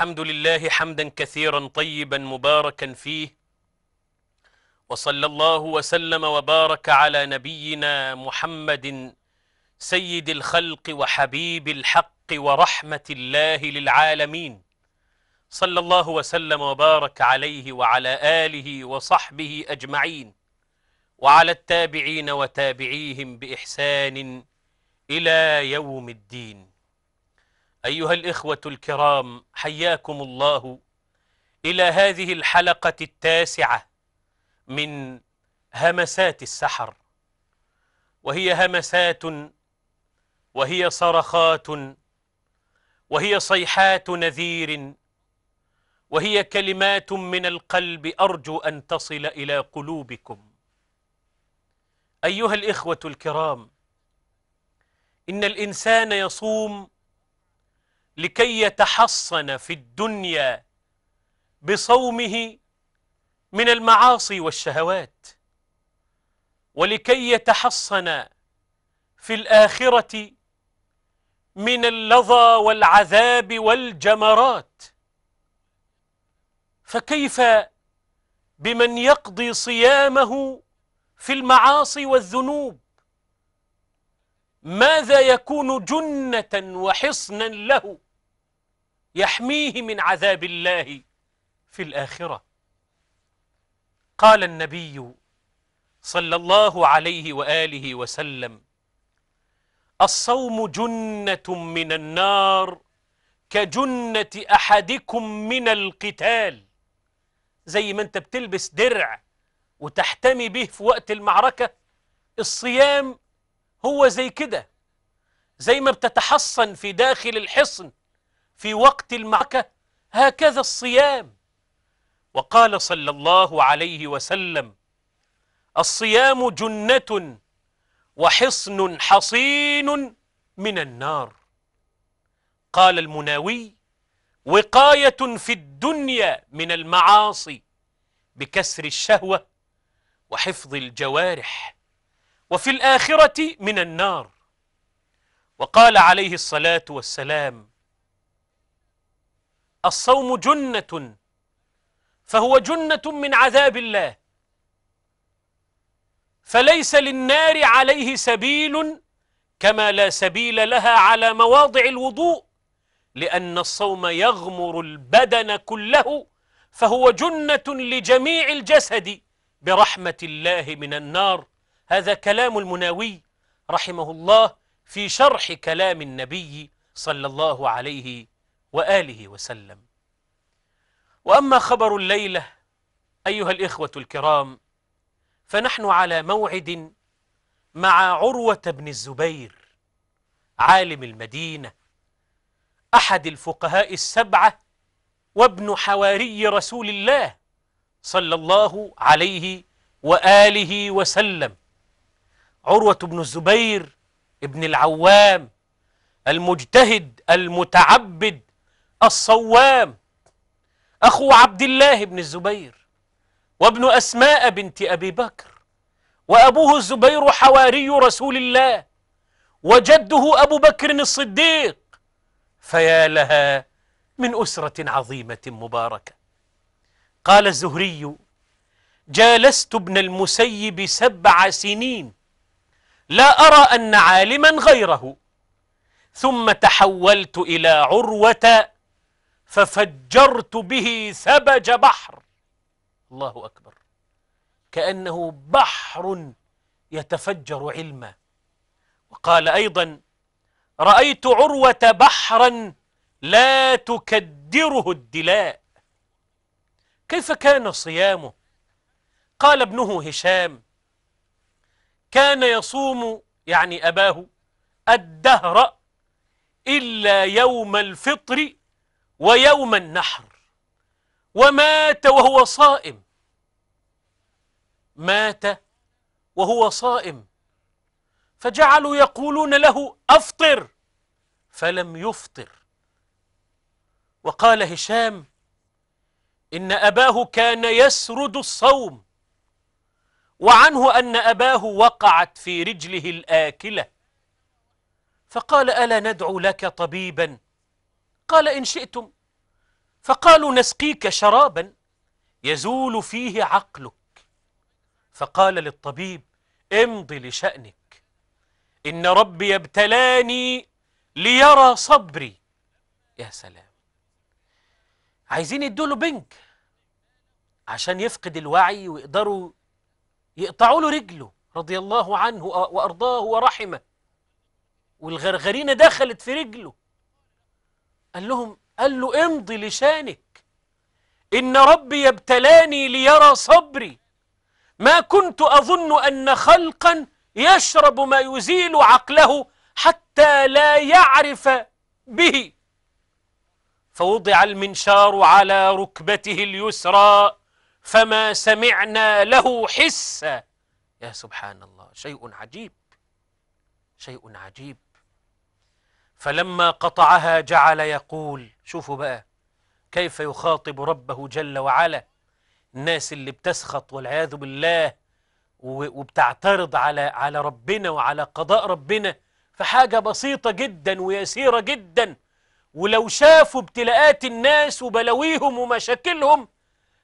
الحمد لله حمدا كثيرا طيبا مباركا فيه وصلى الله وسلم وبارك على نبينا محمد سيد الخلق وحبيب الحق ورحمة الله للعالمين صلى الله وسلم وبارك عليه وعلى آله وصحبه أجمعين وعلى التابعين وتابعيهم بإحسان إلى يوم الدين أيها الإخوة الكرام حياكم الله إلى هذه الحلقة التاسعة من همسات السحر وهي همسات وهي صرخات وهي صيحات نذير وهي كلمات من القلب أرجو أن تصل إلى قلوبكم أيها الإخوة الكرام إن الإنسان يصوم لكي يتحصن في الدنيا بصومه من المعاصي والشهوات ولكي يتحصن في الآخرة من اللظى والعذاب والجمرات فكيف بمن يقضي صيامه في المعاصي والذنوب ماذا يكون جنة وحصنا له يحميه من عذاب الله في الآخرة قال النبي صلى الله عليه وآله وسلم الصوم جنة من النار كجنة أحدكم من القتال زي ما انت بتلبس درع وتحتمي به في وقت المعركة الصيام هو زي كده زي ما بتتحصن في داخل الحصن في وقت المعركة هكذا الصيام وقال صلى الله عليه وسلم الصيام جنة وحصن حصين من النار قال المناوي وقاية في الدنيا من المعاصي بكسر الشهوة وحفظ الجوارح وفي الآخرة من النار وقال عليه الصلاة والسلام الصوم جنة فهو جنة من عذاب الله فليس للنار عليه سبيل كما لا سبيل لها على مواضع الوضوء لأن الصوم يغمر البدن كله فهو جنة لجميع الجسد برحمة الله من النار هذا كلام المناوي رحمه الله في شرح كلام النبي صلى الله عليه وآله وسلم وأما خبر الليلة أيها الإخوة الكرام فنحن على موعد مع عروة بن الزبير عالم المدينة أحد الفقهاء السبعة وابن حواري رسول الله صلى الله عليه وآله وسلم عروة بن الزبير ابن العوام المجتهد المتعبد الصوام أخو عبد الله بن الزبير وابن أسماء بنت أبي بكر وأبوه الزبير حواري رسول الله وجده أبو بكر الصديق فيا لها من أسرة عظيمة مباركة قال الزهري جالست ابن المسيب سبع سنين لا أرى أن عالما غيره ثم تحولت إلى عروة ففجرت به ثبج بحر الله أكبر كأنه بحر يتفجر علما وقال أيضا رأيت عروة بحرا لا تكدره الدلاء كيف كان صيامه قال ابنه هشام كان يصوم يعني أباه الدهر إلا يوم الفطر ويوم النحر ومات وهو صائم مات وهو صائم فجعلوا يقولون له أفطر فلم يفطر وقال هشام إن أباه كان يسرد الصوم وعنه أن أباه وقعت في رجله الآكلة فقال ألا ندعو لك طبيباً قال إن شئتم فقالوا نسقيك شرابا يزول فيه عقلك فقال للطبيب امض لشأنك إن ربي يبتلاني ليرى صبري يا سلام عايزين يدوله بنك عشان يفقد الوعي ويقدروا يقطعوا له رجله رضي الله عنه وأرضاه ورحمه والغرغرينة دخلت في رجله قال لهم قال له امضي لشانك إن ربي يبتلاني ليرى صبري ما كنت أظن أن خلقا يشرب ما يزيل عقله حتى لا يعرف به فوضع المنشار على ركبته اليسرى فما سمعنا له حسا يا سبحان الله شيء عجيب شيء عجيب فلما قطعها جعل يقول شوفوا بقى كيف يخاطب ربه جل وعلا الناس اللي بتسخط والعياذ بالله وبتعترض على على ربنا وعلى قضاء ربنا في حاجة بسيطة جدا ويسيرة جدا ولو شافوا ابتلاءات الناس وبلاويهم ومشاكلهم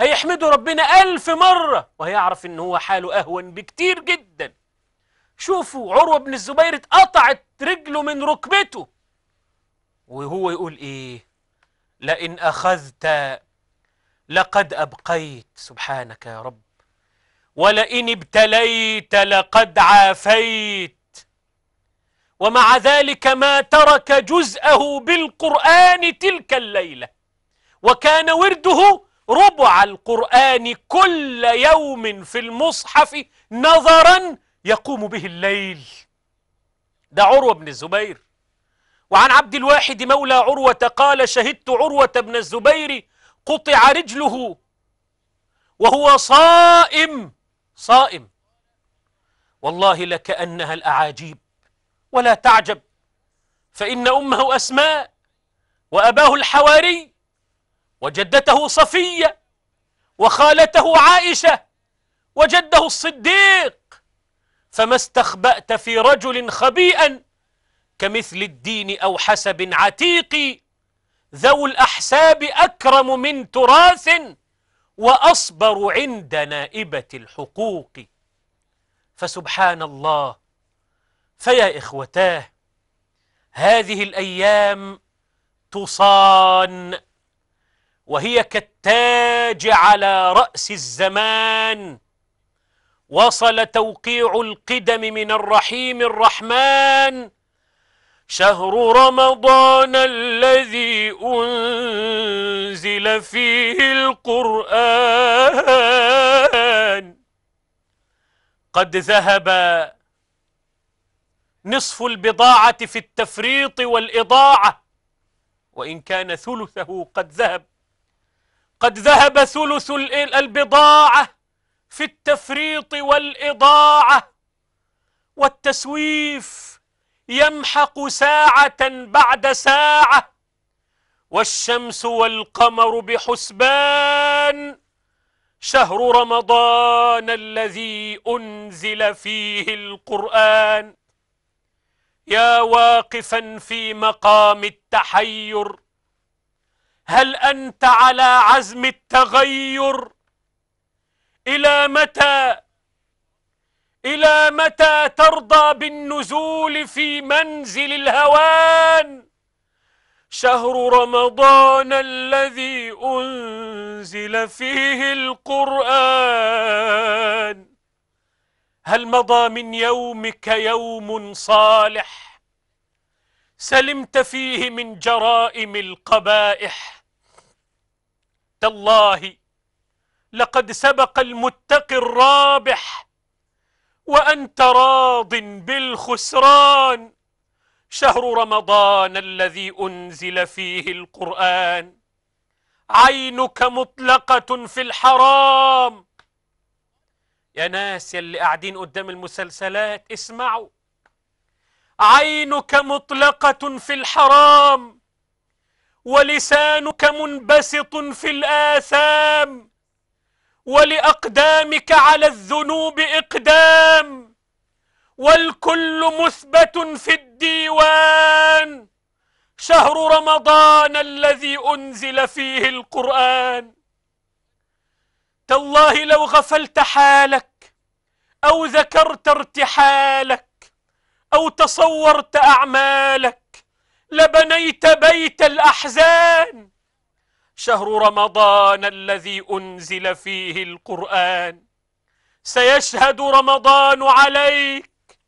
هيحمدوا ربنا ألف مرة وهيعرف إن هو حاله أهون بكتير جدا شوفوا عروة بن الزبير اتقطعت رجله من ركبته وهو يقول إيه لئن أخذت لقد أبقيت سبحانك يا رب ولئن ابتليت لقد عافيت ومع ذلك ما ترك جزءه بالقرآن تلك الليلة وكان ورده ربع القرآن كل يوم في المصحف نظرا يقوم به الليل ده عروة بن الزبير وعن عبد الواحد مولى عروة قال شهدت عروة بن الزبير قطع رجله وهو صائم صائم والله لكأنها الأعاجيب ولا تعجب فإن أمه أسماء وأباه الحواري وجدته صفية وخالته عائشة وجده الصديق فما استخبأت في رجل خبيئا كمثل الدين أو حسب عتيق ذو الأحساب أكرم من تراث وأصبر عند نائبة الحقوق فسبحان الله فيا إخوتاه هذه الأيام تصان وهي كالتاج على رأس الزمان وصل توقيع القدم من الرحيم الرحمن شهر رمضان الذي أنزل فيه القرآن قد ذهب نصف البضاعة في التفريط والإضاعة وإن كان ثلثه قد ذهب قد ذهب ثلث البضاعة في التفريط والإضاعة والتسويف يمحق ساعة بعد ساعة والشمس والقمر بحسبان شهر رمضان الذي أنزل فيه القرآن يا واقفا في مقام التحير هل أنت على عزم التغير إلى متى إلى متى ترضى بالنزول في منزل الهوان شهر رمضان الذي أنزل فيه القرآن هل مضى من يومك يوم صالح سلمت فيه من جرائم القبائح تالله لقد سبق المتقي الرابح وأنت راض بالخسران شهر رمضان الذي أنزل فيه القرآن عينك مطلقة في الحرام يا ناس يلي قاعدين قدام المسلسلات اسمعوا عينك مطلقة في الحرام ولسانك منبسط في الآثام ولأقدامك على الذنوب إقدام والكل مثبت في الديوان شهر رمضان الذي أنزل فيه القرآن تالله لو غفلت حالك أو ذكرت ارتحالك أو تصورت أعمالك لبنيت بيت الأحزان شهر رمضان الذي أنزل فيه القرآن سيشهد رمضان عليك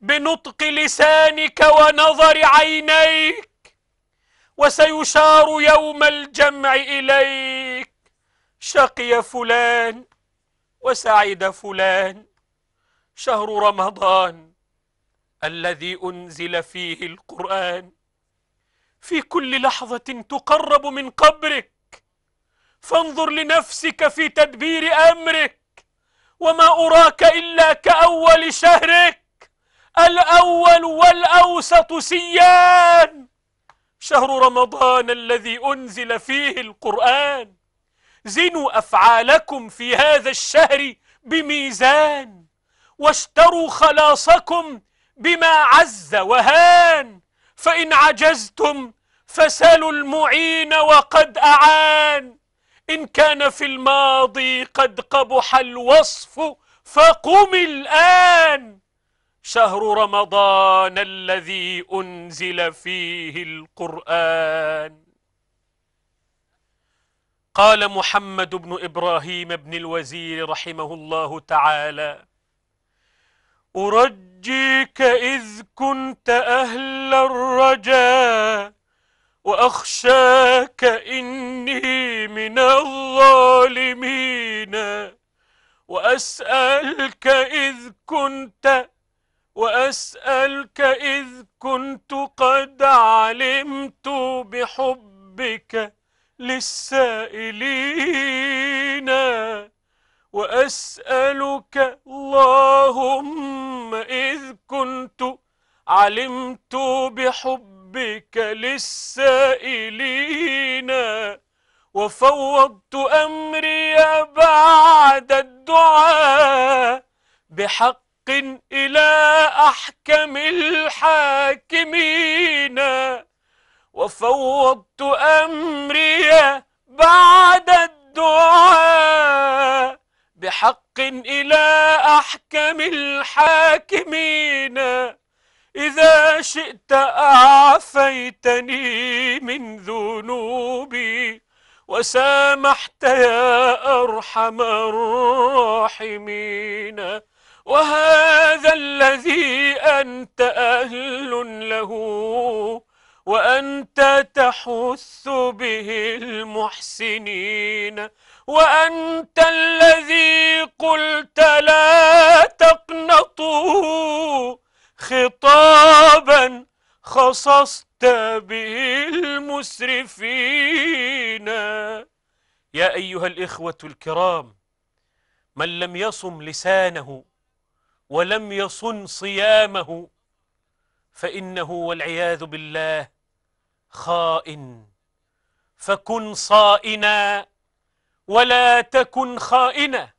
بنطق لسانك ونظر عينيك وسيشار يوم الجمع إليك شقي فلان وسعد فلان شهر رمضان الذي أنزل فيه القرآن في كل لحظة تقرب من قبرك فانظر لنفسك في تدبير أمرك وما أراك إلا كأول شهرك الأول والأوسط سيان شهر رمضان الذي أنزل فيه القرآن زنوا أفعالكم في هذا الشهر بميزان واشتروا خلاصكم بما عز وهان فإن عجزتم فسلوا المعين وقد أعان إن كان في الماضي قد قبح الوصف فقم الآن شهر رمضان الذي أنزل فيه القرآن قال محمد بن إبراهيم بن الوزير رحمه الله تعالى أرجيك إذ كنت أهل الرجاء وأخشاك إني من الظالمين وأسألك إذ كنت وأسألك إذ كنت قد علمت بحبك للسائلين وأسألك اللهم إذ كنت علمت بحبك للسائلين وفوضت أمري بعد الدعاء بحق إلى أحكم الحاكمين وفوضت أمري بعد الدعاء بحق إلى أحكم الحاكمين إذا شئت أعفيتني من ذنوبي وسامحت يا أرحم الراحمين وهذا الذي أنت أهل له وأنت تحث به المحسنين وأنت الذي قلت لا تقنطوا خطابا خصصت به المسرفين يا أيها الإخوة الكرام من لم يصم لسانه ولم يصن صيامه فإنه والعياذ بالله خائن فكن صائنا ولا تكن خائنا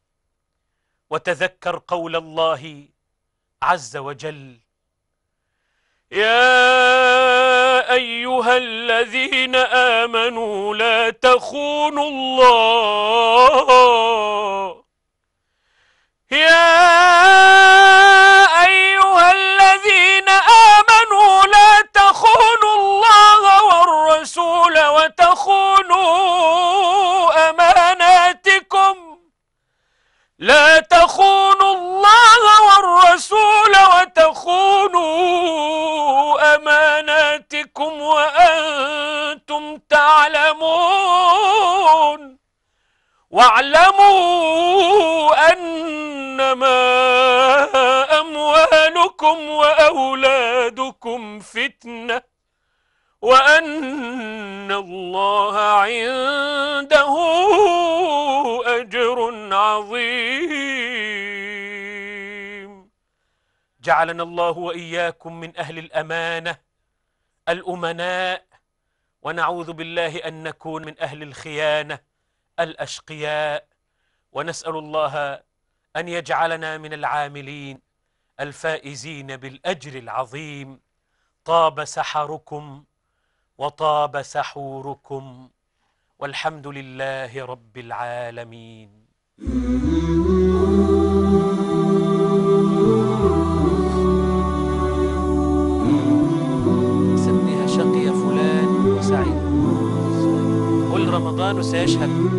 وتذكر قول الله عز وجل يا أيها الذين آمنوا لا تخونوا الله يا تخونوا أماناتكم لا تخونوا الله والرسول وتخونوا أماناتكم وأنتم تعلمون واعلموا أنما أموالكم وأولادكم فتنة وأن الله عنده أجر عظيم جعلنا الله وإياكم من أهل الأمانة الأمناء ونعوذ بالله أن نكون من أهل الخيانة الأشقياء ونسأل الله أن يجعلنا من العاملين الفائزين بالأجر العظيم طاب سحركم وطاب سحوركم والحمد لله رب العالمين سميها شقي فلان وسعيد كل رمضان سيشهد